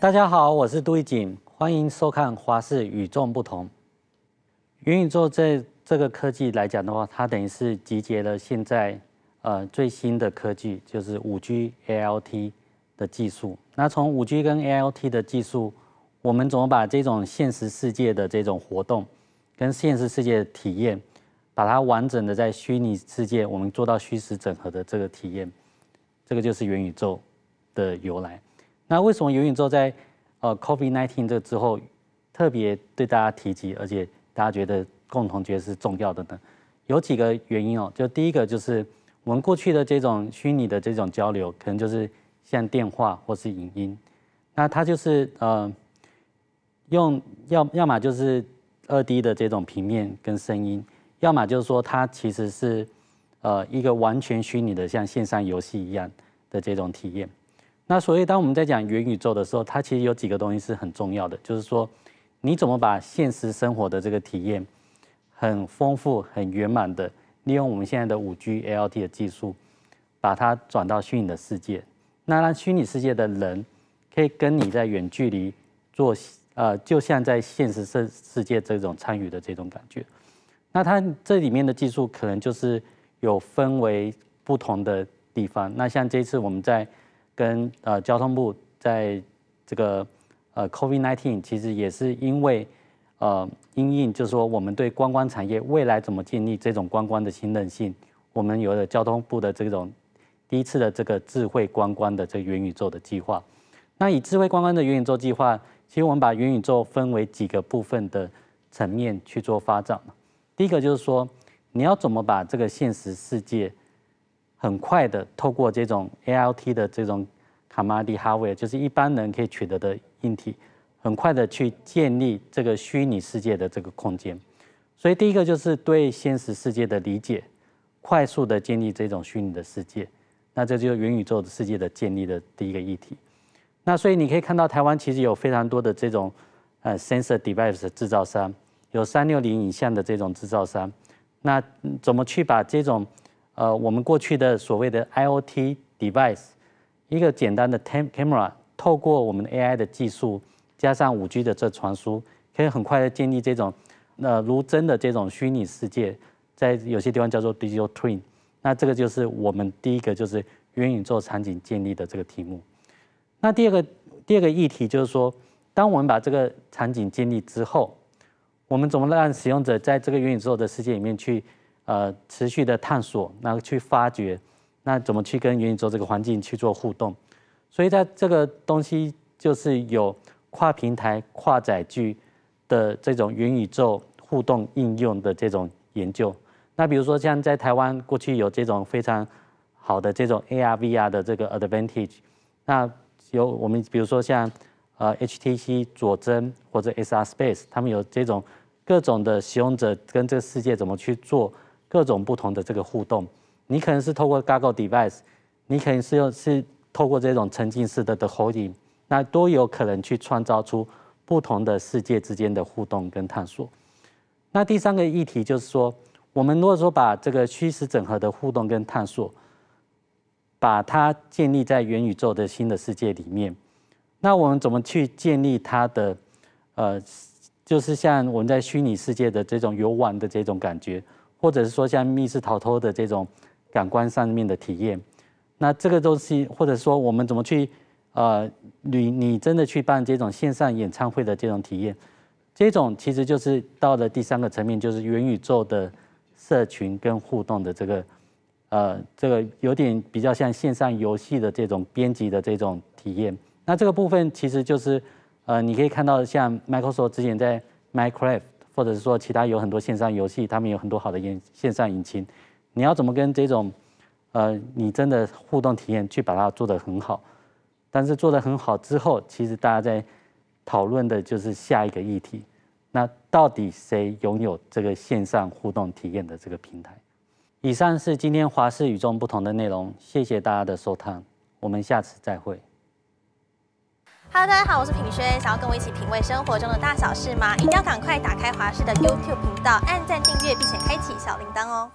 大家好，我是杜一锦，欢迎收看《华视与众不同》。元宇宙这这个科技来讲的话，它等于是集结了现在呃最新的科技，就是五 G、ALT 的技术。那从五 G 跟 ALT 的技术，我们怎么把这种现实世界的这种活动跟现实世界的体验，把它完整的在虚拟世界，我们做到虚实整合的这个体验，这个就是元宇宙的由来。那为什么语音之后在呃 COVID nineteen 这之后特别对大家提及，而且大家觉得共同觉得是重要的呢？有几个原因哦，就第一个就是我们过去的这种虚拟的这种交流，可能就是像电话或是影音，那它就是呃用要要么就是二 D 的这种平面跟声音，要么就是说它其实是呃一个完全虚拟的，像线上游戏一样的这种体验。那所以，当我们在讲元宇宙的时候，它其实有几个东西是很重要的，就是说，你怎么把现实生活的这个体验很丰富、很圆满的利用我们现在的五 G、L T 的技术，把它转到虚拟的世界，那让虚拟世界的人可以跟你在远距离做，呃，就像在现实世世界这种参与的这种感觉。那它这里面的技术可能就是有分为不同的地方。那像这次我们在跟呃交通部在这个呃 COVID-19，其实也是因为呃因应，就是说我们对观光产业未来怎么建立这种观光的信任性，我们有了交通部的这种第一次的这个智慧观光的这个元宇宙的计划。那以智慧观光的元宇宙计划，其实我们把元宇宙分为几个部分的层面去做发展。第一个就是说，你要怎么把这个现实世界。很快的，透过这种 A L T 的这种 commodity hardware，就是一般人可以取得的硬体，很快的去建立这个虚拟世界的这个空间。所以第一个就是对现实世界的理解，快速的建立这种虚拟的世界。那这就是元宇宙的世界的建立的第一个议题。那所以你可以看到，台湾其实有非常多的这种呃 sensor device 的制造商，有三六零影像的这种制造商。那怎么去把这种呃，我们过去的所谓的 IOT device，一个简单的 cam camera，透过我们 AI 的技术，加上五 G 的这传输，可以很快的建立这种那如真的这种虚拟世界，在有些地方叫做 digital twin。那这个就是我们第一个就是元宇宙场景建立的这个题目。那第二个第二个议题就是说，当我们把这个场景建立之后，我们怎么让使用者在这个元宇宙的世界里面去？呃，持续的探索，那去发掘，那怎么去跟元宇宙这个环境去做互动？所以在这个东西就是有跨平台、跨载具的这种元宇宙互动应用的这种研究。那比如说像在台湾过去有这种非常好的这种 AR、VR 的这个 advantage。那有我们比如说像呃 HTC、佐真或者 SR Space，他们有这种各种的使用者跟这个世界怎么去做。各种不同的这个互动，你可能是透过 Goggle Device，你可能是用是透过这种沉浸式的的 Holding，那都有可能去创造出不同的世界之间的互动跟探索。那第三个议题就是说，我们如果说把这个虚实整合的互动跟探索，把它建立在元宇宙的新的世界里面，那我们怎么去建立它的呃，就是像我们在虚拟世界的这种游玩的这种感觉？或者是说像密室逃脱的这种感官上面的体验，那这个东西，或者说我们怎么去呃，你你真的去办这种线上演唱会的这种体验，这种其实就是到了第三个层面，就是元宇宙的社群跟互动的这个呃，这个有点比较像线上游戏的这种编辑的这种体验。那这个部分其实就是呃，你可以看到像 Microsoft 之前在 Minecraft。或者是说其他有很多线上游戏，他们有很多好的演，线上引擎，你要怎么跟这种，呃，你真的互动体验去把它做的很好，但是做的很好之后，其实大家在讨论的就是下一个议题，那到底谁拥有这个线上互动体验的这个平台？以上是今天华视与众不同的内容，谢谢大家的收看，我们下次再会。Hello，大家好，我是品轩。想要跟我一起品味生活中的大小事吗？一定要赶快打开华视的 YouTube 频道，按赞、订阅，并且开启小铃铛哦。